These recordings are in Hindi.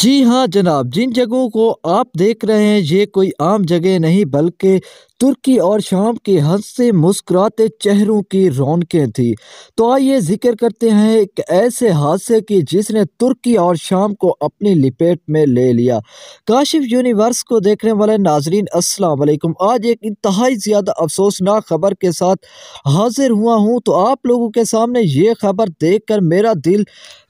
जी हाँ जनाब जिन जगहों को आप देख रहे हैं ये कोई आम जगह नहीं बल्कि तुर्की और शाम के हंसते मुस्कुराते चेहरों की रौनकें थी तो आइए जिक्र करते हैं एक ऐसे हादसे की जिसने तुर्की और शाम को अपनी लिपेट में ले लिया काशिफ यूनिवर्स को देखने वाले नाजरीन अस्सलाम वालेकुम आज एक इंतहाई ज़्यादा अफसोसनाक खबर के साथ हाजिर हुआ हूँ तो आप लोगों के सामने ये खबर देख कर मेरा दिल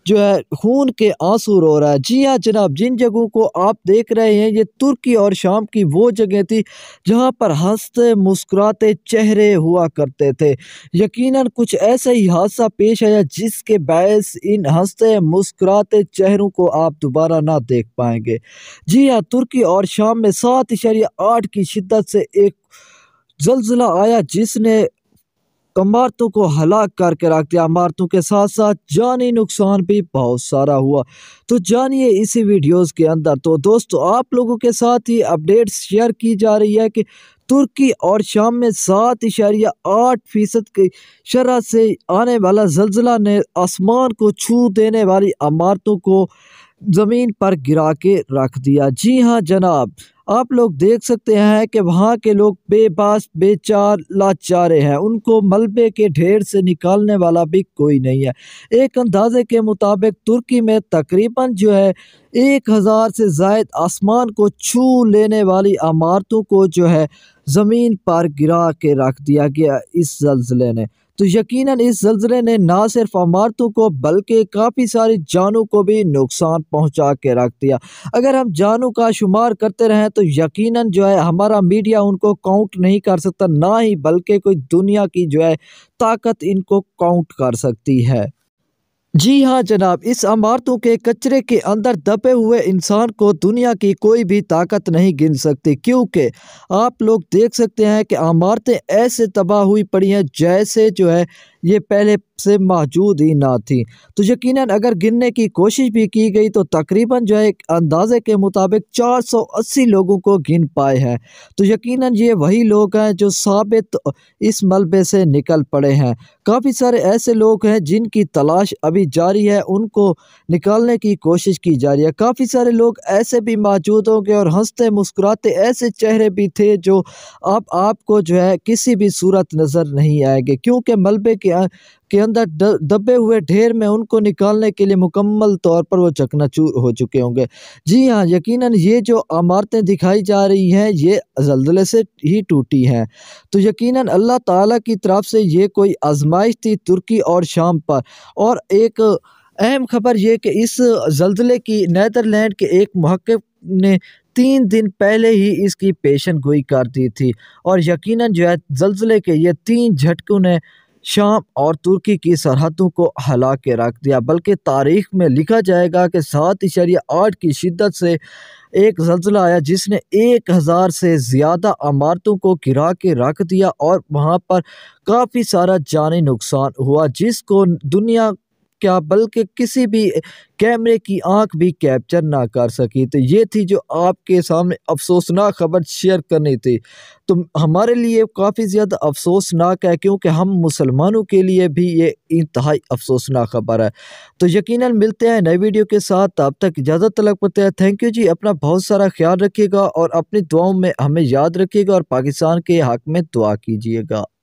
जो है खून के आंसू रो रहा है जी हाँ जनाब जिन जगहों को आप देख रहे हैं ये तुर्की और शाम की वो जगह थी जहाँ पर हंस हंसते मुस्कुराते चेहरे हुआ करते थे यकीनन कुछ ऐसा ही हादसा पेश आया जिसके बायस इन हंसते मुस्कुराते चेहरों को आप दोबारा ना देख पाएंगे जी हाँ तुर्की और शाम में सात इशारिया आठ की शिद्दत से एक जलजिला आया जिसने इमारतों को हलाक करके रख दिया इमारतों के साथ साथ जानी नुकसान भी बहुत सारा हुआ तो जानिए इसी वीडियोस के अंदर तो दोस्तों आप लोगों के साथ ही अपडेट्स शेयर की जा रही है कि तुर्की और शाम में सात इशारिया आठ फीसद की शरह से आने वाला जलजिला ने आसमान को छू देने वाली इमारतों को ज़मीन पर गिरा के रख दिया जी हाँ जनाब आप लोग देख सकते हैं कि वहाँ के लोग बेबास बेचार लाचारे हैं उनको मलबे के ढेर से निकालने वाला भी कोई नहीं है एक अंदाजे के मुताबिक तुर्की में तकरीबन जो है एक हज़ार से जायद आसमान को छू लेने वाली इमारतों को जो है ज़मीन पर गिरा के रख दिया गया इस जल्जले ने तो यकीनन इस जल्जले ने ना सिर्फ इमारतों को बल्कि काफ़ी सारी जानों को भी नुकसान पहुंचा के रख दिया अगर हम जानों का शुमार करते रहें तो यकीनन जो है हमारा मीडिया उनको काउंट नहीं कर सकता ना ही बल्कि कोई दुनिया की जो है ताकत इनको काउंट कर सकती है जी हाँ जनाब इस इमारतों के कचरे के अंदर दबे हुए इंसान को दुनिया की कोई भी ताकत नहीं गिन सकती क्योंकि आप लोग देख सकते हैं कि इमारतें ऐसे तबाह हुई पड़ी हैं जैसे जो है ये पहले से मौजूद ही ना थी तो यकीन अगर गिनने की कोशिश भी की गई तो तकरीबन जो है एक अंदाजे के मुताबिक 480 लोगों को गिन पाए हैं तो यकीन ये वही लोग हैं जो साबित इस मलबे से निकल पड़े हैं काफ़ी सारे ऐसे लोग हैं जिनकी तलाश अभी जारी है उनको निकालने की कोशिश की जा रही है काफ़ी सारे लोग ऐसे भी मौजूद होंगे और हंसते मुस्कुराते ऐसे चेहरे भी थे जो अब आप आपको जो है किसी भी सूरत नज़र नहीं आएंगे क्योंकि मलबे के के अंदर दबे हुए ढेर में उनको निकालने के लिए मुकम्मल तौर पर वो चकनाचूर हो चुके होंगे जी हाँ यकीनन ये जो इमारतें दिखाई जा रही हैं ये जल्दले से ही टूटी हैं तो यकीनन अल्लाह ताला की तरफ से ये कोई आजमाइश थी तुर्की और शाम पर और एक अहम खबर ये कि इस जल्दले की नैदरलैंड के एक महक़ ने तीन दिन पहले ही इसकी पेशन गोई कर दी थी और यकीनन जो है जल्जले के ये तीन झटकों ने शाम और तुर्की की सरहदों को हला के रख दिया बल्कि तारीख में लिखा जाएगा कि सात इशरिया आठ की शिद्दत से एक जल्जला आया जिसने एक हज़ार से ज़्यादा इमारतों को गिरा के रख दिया और वहाँ पर काफ़ी सारा जानी नुकसान हुआ जिसको दुनिया क्या बल्कि किसी भी कैमरे की आंख भी कैप्चर ना कर सकी तो ये थी जो आपके सामने अफसोसनाक खबर शेयर करनी थी तो हमारे लिए काफ़ी ज़्यादा अफसोसनाक है क्योंकि हम मुसलमानों के लिए भी ये इंतहाई अफसोसनाक खबर है तो यकीनन मिलते हैं नए वीडियो के साथ अब तक इजाज़त तलब पते हैं थैंक यू जी अपना बहुत सारा ख्याल रखिएगा और अपनी दुआओं में हमें याद रखिएगा और पाकिस्तान के हक में दुआ कीजिएगा